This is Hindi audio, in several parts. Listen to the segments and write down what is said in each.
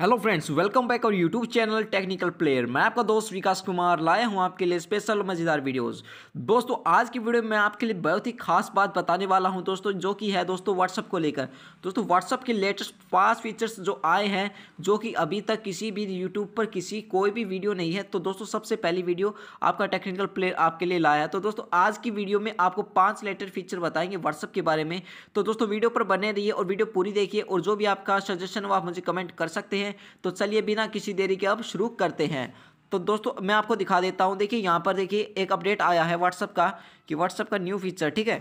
हेलो फ्रेंड्स वेलकम बैक और यूट्यूब चैनल टेक्निकल प्लेयर मैं आपका दोस्त विकास कुमार लाया हूं आपके लिए स्पेशल मज़ेदार वीडियोस दोस्तों आज की वीडियो में आपके लिए बहुत ही खास बात बताने वाला हूं दोस्तों जो कि है दोस्तों व्हाट्सअप को लेकर दोस्तों व्हाट्सअप के लेटेस्ट पाँच फीचर्स जो आए हैं जो कि अभी तक किसी भी यूट्यूब पर किसी कोई भी वीडियो नहीं है तो दोस्तों सबसे पहली वीडियो आपका टेक्निकल प्लेयर आपके लिए लाया तो दोस्तों आज की वीडियो में आपको पाँच लेटेस्ट फीचर बताएंगे व्हाट्सअप के बारे में तो दोस्तों वीडियो पर बने रहिए और वीडियो पूरी देखिए और जो भी आपका सजेशन हो आप मुझे कमेंट कर सकते हैं हैं तो चलिए बिना किसी देरी के अब शुरू करते हैं तो दोस्तों मैं आपको दिखा देता हूँ देखिए यहाँ पर देखिए एक अपडेट आया है व्हाट्सअप का कि व्हाट्सअप का न्यू फीचर ठीक है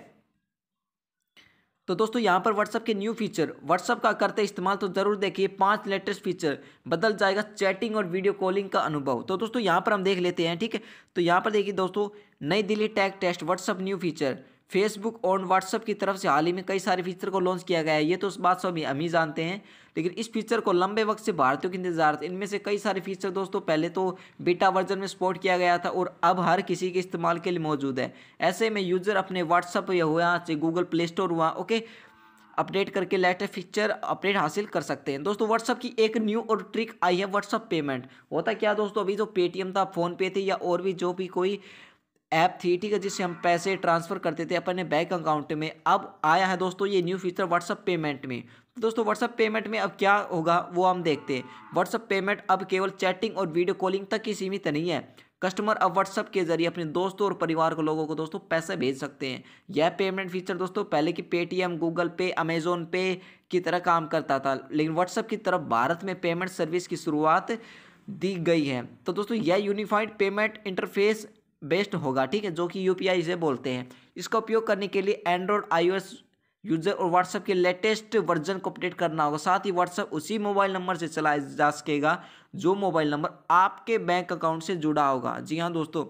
तो दोस्तों यहाँ पर व्हाट्सअप के न्यू फीचर व्हाट्सअप का करते इस्तेमाल तो जरूर देखिए पांच लेटेस्ट फीचर बदल जाएगा चैटिंग और वीडियो कॉलिंग का अनुभव तो दोस्तों यहाँ पर हम देख लेते हैं ठीक है तो यहाँ पर देखिए दोस्तों Nai Delhi tag test WhatsApp new feature Facebook और व्हाट्सअप की तरफ से हाल ही में कई सारे फीचर को लॉन्च किया गया है ये तो उस बात अभी हम ही जानते हैं लेकिन इस फीचर को लंबे वक्त से भारतीयों के इंतजार थे इनमें से कई सारे फीचर दोस्तों पहले तो बेटा वर्जन में सपोर्ट किया गया था और अब हर किसी के इस्तेमाल के लिए मौजूद है ऐसे में यूज़र अपने व्हाट्सअप या हुआ चाहे गूगल प्ले स्टोर हुआ ओके अपडेट करके लेटेस्ट फीचर अपडेट हासिल कर सकते हैं दोस्तों व्हाट्सअप की एक न्यू और ट्रिक आई है व्हाट्सअप पेमेंट होता क्या दोस्तों अभी जो पेटीएम था फ़ोनपे थे या और भी जो भी कोई ऐप थी ठीक है जिससे हम पैसे ट्रांसफ़र करते थे अपने बैंक अकाउंट में अब आया है दोस्तों ये न्यू फीचर व्हाट्सअप पेमेंट में तो दोस्तों व्हाट्सअप पेमेंट में अब क्या होगा वो हम देखते हैं व्हाट्सअप पेमेंट अब केवल चैटिंग और वीडियो कॉलिंग तक ही सीमित नहीं है कस्टमर अब व्हाट्सअप के जरिए अपने दोस्तों और परिवार के लोगों को दोस्तों पैसे भेज सकते हैं यह पेमेंट फीचर दोस्तों पहले की पेटीएम गूगल पे अमेजोन पे की तरह काम करता था लेकिन व्हाट्सअप की तरफ भारत में पेमेंट सर्विस की शुरुआत दी गई है तो दोस्तों यह यूनिफाइड पेमेंट इंटरफेस बेस्ट होगा ठीक है जो कि यू इसे बोलते हैं इसका उपयोग करने के लिए एंड्रॉयड आई यूजर और व्हाट्सएप के लेटेस्ट वर्जन को अपडेट करना होगा साथ ही व्हाट्सएप उसी मोबाइल नंबर से चलाया जा सकेगा जो मोबाइल नंबर आपके बैंक अकाउंट से जुड़ा होगा जी हाँ दोस्तों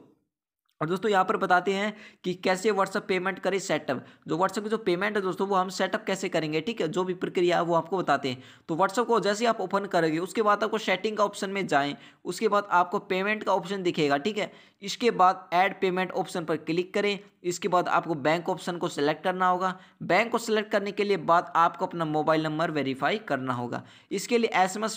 और दोस्तों यहाँ पर बताते हैं कि कैसे व्हाट्सअप पेमेंट करें सेटअप जो व्हाट्सएप की जो पेमेंट है दोस्तों वो हम सेटअप कैसे करेंगे ठीक है जो भी प्रक्रिया है वो आपको बताते हैं तो व्हाट्सअप को जैसे आप ओपन करेंगे उसके बाद आपको सेटिंग का ऑप्शन में जाएं उसके बाद आपको पेमेंट का ऑप्शन दिखेगा ठीक है इसके बाद ऐड पेमेंट ऑप्शन पर क्लिक करें इसके बाद आपको बैंक ऑप्शन को सिलेक्ट करना होगा बैंक को सिलेक्ट करने के लिए बाद आपको अपना मोबाइल नंबर वेरीफाई करना होगा इसके लिए एस एम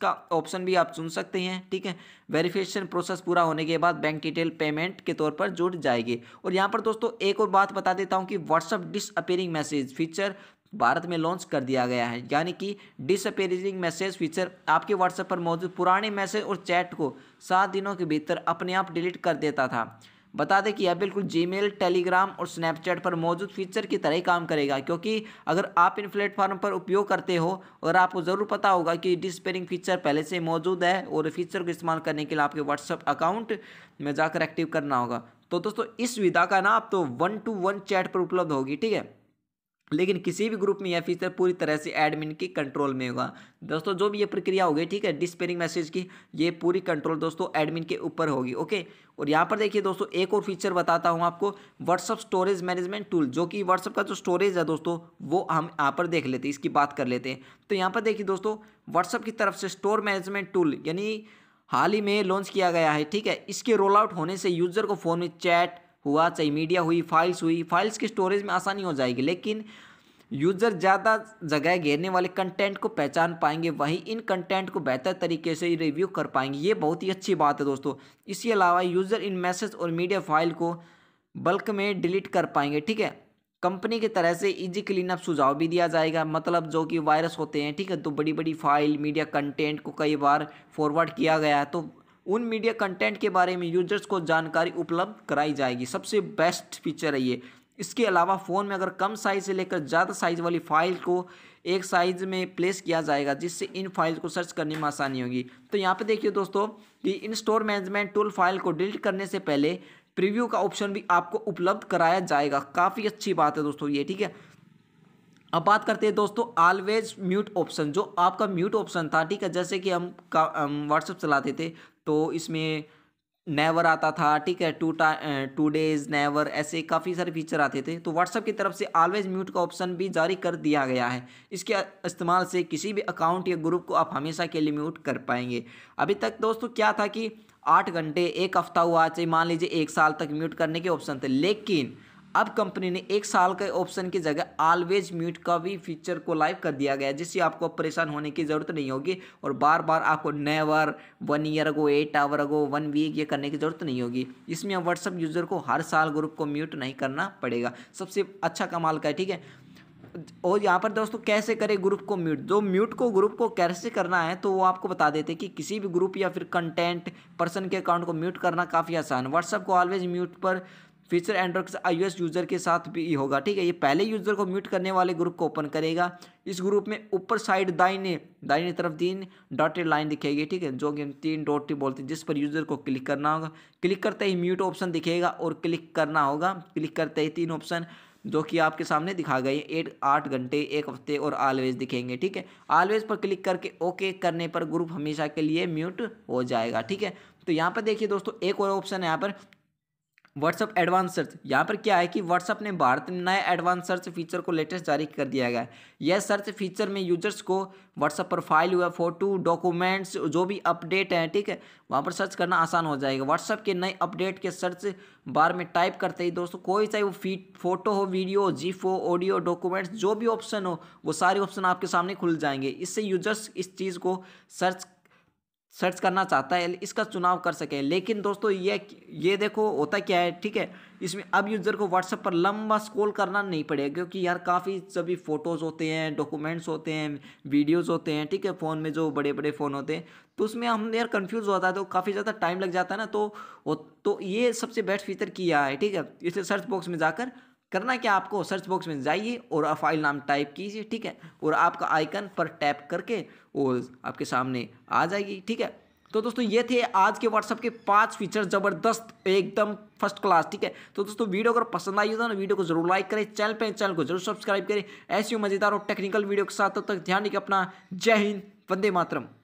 का ऑप्शन भी आप चुन सकते हैं ठीक है वेरिफिकेशन प्रोसेस पूरा होने के बाद बैंक डिटेल पेमेंट के तौर पर जुड़ जाएगी और यहाँ पर दोस्तों एक और बात बता देता हूँ कि WhatsApp disappearing message feature Bharat में लॉन्च कर दिया गया है यानी कि डिसअपेयरिंग मैसेज फीचर आपके व्हाट्सएप पर मौजूद पुराने मैसेज और चैट को सात दिनों के भीतर अपने आप डिलीट कर देता था बता दें कि यह बिल्कुल जीमेल टेलीग्राम और स्नैपचैट पर मौजूद फीचर की तरह ही काम करेगा क्योंकि अगर आप इन प्लेटफॉर्म पर उपयोग करते हो और आपको ज़रूर पता होगा कि डिस्पेरिंग फीचर पहले से मौजूद है और फीचर को इस्तेमाल करने के लिए आपके व्हाट्सअप अकाउंट में जाकर एक्टिव करना होगा तो दोस्तों इस सुविधा का ना आप तो वन टू वन चैट पर उपलब्ध होगी ठीक है लेकिन किसी भी ग्रुप में यह फीचर पूरी तरह से एडमिन की कंट्रोल में होगा दोस्तों जो भी ये प्रक्रिया होगी ठीक है डिस्पेरिंग मैसेज की ये पूरी कंट्रोल दोस्तों एडमिन के ऊपर होगी ओके और यहाँ पर देखिए दोस्तों एक और फीचर बताता हूँ आपको व्हाट्सअप स्टोरेज मैनेजमेंट टूल जो कि व्हाट्सअप का जो स्टोरेज है दोस्तों वो हम यहाँ पर देख लेते हैं इसकी बात कर लेते हैं तो यहाँ पर देखिए दोस्तों व्हाट्सअप की तरफ से स्टोर मैनेजमेंट टूल यानी हाल ही में लॉन्च किया गया है ठीक है इसके रोल आउट होने से यूज़र को फ़ोन में चैट हुआ चाहे मीडिया हुई फाइल्स हुई फाइल्स की स्टोरेज में आसानी हो जाएगी लेकिन यूज़र ज़्यादा जगह घेरने वाले कंटेंट को पहचान पाएंगे वहीं इन कंटेंट को बेहतर तरीके से रिव्यू कर पाएंगे ये बहुत ही अच्छी बात है दोस्तों इसके अलावा यूज़र इन मैसेज और मीडिया फाइल को बल्क में डिलीट कर पाएंगे ठीक है कंपनी की तरह से इजी क्लीन अप सुझाव भी दिया जाएगा मतलब जो कि वायरस होते हैं ठीक है तो बड़ी बड़ी फाइल मीडिया कंटेंट को कई बार फॉरवर्ड किया गया है तो उन मीडिया कंटेंट के बारे में यूजर्स को जानकारी उपलब्ध कराई जाएगी सबसे बेस्ट फीचर है ये इसके अलावा फ़ोन में अगर कम साइज से लेकर ज़्यादा साइज़ वाली फ़ाइल को एक साइज़ में प्लेस किया जाएगा जिससे इन फाइल को सर्च करने में आसानी होगी तो यहाँ पे देखिए दोस्तों कि इन स्टोर मैनेजमेंट टूल फाइल को डिलीट करने से पहले प्रीव्यू का ऑप्शन भी आपको उपलब्ध कराया जाएगा काफ़ी अच्छी बात है दोस्तों ये ठीक है अब बात करते हैं दोस्तों ऑलवेज म्यूट ऑप्शन जो आपका म्यूट ऑप्शन था ठीक है जैसे कि हम का व्हाट्सअप चलाते थे तो इसमें नेवर आता था ठीक है टू टा टू डेज नेवर ऐसे काफ़ी सारे फीचर आते थे तो व्हाट्सअप की तरफ से ऑलवेज म्यूट का ऑप्शन भी जारी कर दिया गया है इसके इस्तेमाल से किसी भी अकाउंट या ग्रुप को आप हमेशा के लिए म्यूट कर पाएंगे अभी तक दोस्तों क्या था कि आठ घंटे एक हफ्ता हुआ चाहे मान लीजिए एक साल तक म्यूट करने के ऑप्शन थे लेकिन अब कंपनी ने एक साल के ऑप्शन की जगह ऑलवेज म्यूट का भी फीचर को लाइव कर दिया गया जिससे आपको परेशान होने की ज़रूरत नहीं होगी और बार बार आपको never one year ago eight hour ago one week ये करने की ज़रूरत नहीं होगी इसमें व्हाट्सअप यूज़र को हर साल ग्रुप को म्यूट नहीं करना पड़ेगा सबसे अच्छा कमाल का है ठीक है और यहाँ पर दोस्तों कैसे करें ग्रुप को म्यूट जो म्यूट को ग्रुप को कैसे करना है तो वो आपको बता देते हैं कि किसी भी ग्रुप या फिर कंटेंट पर्सन के अकाउंट को म्यूट करना काफ़ी आसान है व्हाट्सअप को ऑलवेज म्यूट पर फीचर एंड्रॉइड आईओएस यूज़र के साथ भी होगा ठीक है ये पहले यूज़र को म्यूट करने वाले ग्रुप को ओपन करेगा इस ग्रुप में ऊपर साइड दाइने दाइने तरफ तीन डॉटेड लाइन दिखेगी ठीक है जो कि हम तीन डॉट बोलते हैं जिस पर यूज़र को क्लिक करना होगा क्लिक करते ही म्यूट ऑप्शन दिखेगा और क्लिक करना होगा क्लिक करते ही तीन ऑप्शन जो कि आपके सामने दिखा गए एट आठ घंटे एक हफ्ते और ऑलवेज दिखेंगे ठीक है ऑलवेज पर क्लिक करके ओके करने पर ग्रुप हमेशा के लिए म्यूट हो जाएगा ठीक है तो यहाँ पर देखिए दोस्तों एक और ऑप्शन है यहाँ पर व्हाट्सअप एडवांस सर्च यहाँ पर क्या है कि व्हाट्सअप ने भारत में नए एडवांस सर्च फीचर को लेटेस्ट जारी कर दिया गया है यह सर्च फीचर में यूजर्स को व्हाट्सअप पर फाइल हुआ फोटो डॉक्यूमेंट्स जो भी अपडेट हैं ठीक है वहाँ पर सर्च करना आसान हो जाएगा व्हाट्सअप के नए अपडेट के सर्च बार में टाइप करते ही दोस्तों कोई चाहे वो फीट फोटो हो वीडियो हो जीफ हो ऑडियो डॉक्यूमेंट्स जो भी ऑप्शन हो वो सारे ऑप्शन आपके सामने खुल जाएंगे इससे यूजर्स इस चीज़ को सर्च सर्च करना चाहता है इसका चुनाव कर सके लेकिन दोस्तों ये ये देखो होता क्या है ठीक है इसमें अब यूज़र को व्हाट्सअप पर लंबा स्क्रॉल करना नहीं पड़ेगा क्योंकि यार काफ़ी सभी फ़ोटोज़ होते हैं डॉक्यूमेंट्स होते हैं वीडियोज़ होते हैं ठीक है फ़ोन में जो बड़े बड़े फ़ोन होते हैं तो उसमें हम यार कन्फ्यूज़ होता है तो काफ़ी ज़्यादा टाइम लग जाता है ना तो तो ये सबसे बेस्ट फीचर किया है ठीक है इसलिए सर्च बॉक्स में जाकर करना क्या आपको सर्च बॉक्स में जाइए और फाइल नाम टाइप कीजिए ठीक है और आपका आइकन पर टैप करके वो आपके सामने आ जाएगी ठीक है तो दोस्तों ये थे आज के व्हाट्सअप के पांच फीचर जबरदस्त एकदम फर्स्ट क्लास ठीक है तो दोस्तों वीडियो अगर पसंद आई हो तो ना वीडियो को जरूर लाइक करें चैनल पे चैनल को जरूर सब्सक्राइब करें ऐसी मजेदार और टेक्निकल वीडियो के साथ तब तो तक ध्यान रखिए अपना जय हिंद वंदे मातरम